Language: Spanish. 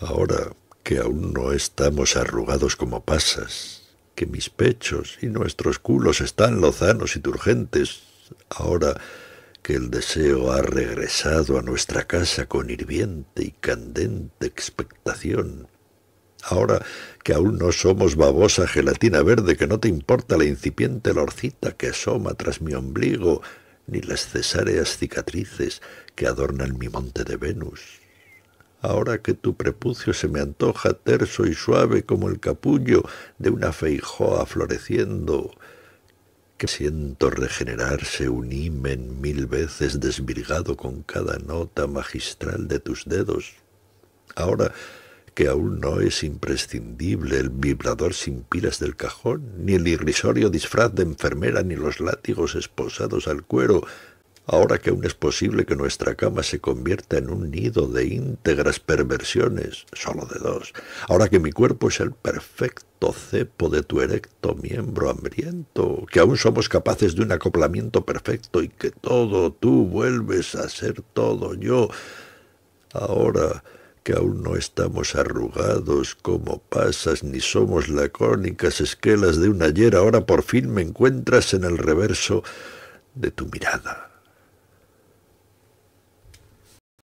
ahora que aún no estamos arrugados como pasas, que mis pechos y nuestros culos están lozanos y turgentes, ahora que el deseo ha regresado a nuestra casa con hirviente y candente expectación, ahora que aún no somos babosa gelatina verde, que no te importa la incipiente lorcita que asoma tras mi ombligo, ni las cesáreas cicatrices que adornan mi monte de Venus, ahora que tu prepucio se me antoja terso y suave como el capullo de una feijoa floreciendo, que siento regenerarse un himen mil veces desvirgado con cada nota magistral de tus dedos. Ahora que aún no es imprescindible el vibrador sin pilas del cajón, ni el irrisorio disfraz de enfermera, ni los látigos esposados al cuero, ahora que aún es posible que nuestra cama se convierta en un nido de íntegras perversiones, solo de dos, ahora que mi cuerpo es el perfecto cepo de tu erecto miembro hambriento, que aún somos capaces de un acoplamiento perfecto y que todo tú vuelves a ser todo yo, ahora que aún no estamos arrugados como pasas, ni somos lacónicas esquelas de un ayer, ahora por fin me encuentras en el reverso de tu mirada